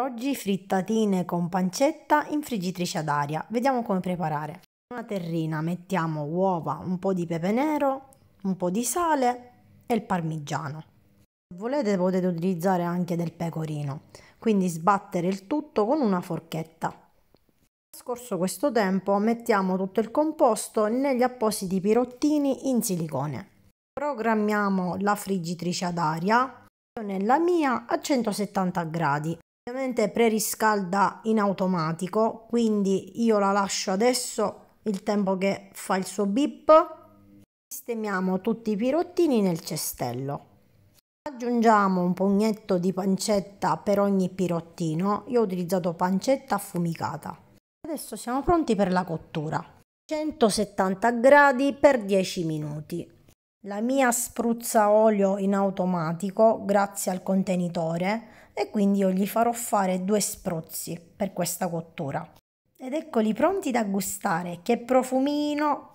oggi frittatine con pancetta in friggitrice ad aria. Vediamo come preparare. In una terrina mettiamo uova, un po' di pepe nero, un po' di sale e il parmigiano. Se volete potete utilizzare anche del pecorino, quindi sbattere il tutto con una forchetta. Trascorso questo tempo mettiamo tutto il composto negli appositi pirottini in silicone. Programmiamo la friggitrice ad aria nella mia a 170 gradi Ovviamente preriscalda in automatico, quindi io la lascio adesso il tempo che fa il suo bip. Sistemiamo tutti i pirottini nel cestello. Aggiungiamo un pugnetto di pancetta per ogni pirottino. Io ho utilizzato pancetta affumicata. Adesso siamo pronti per la cottura. 170 gradi per 10 minuti. La mia spruzza olio in automatico grazie al contenitore e quindi io gli farò fare due spruzzi per questa cottura. Ed eccoli pronti da gustare, che profumino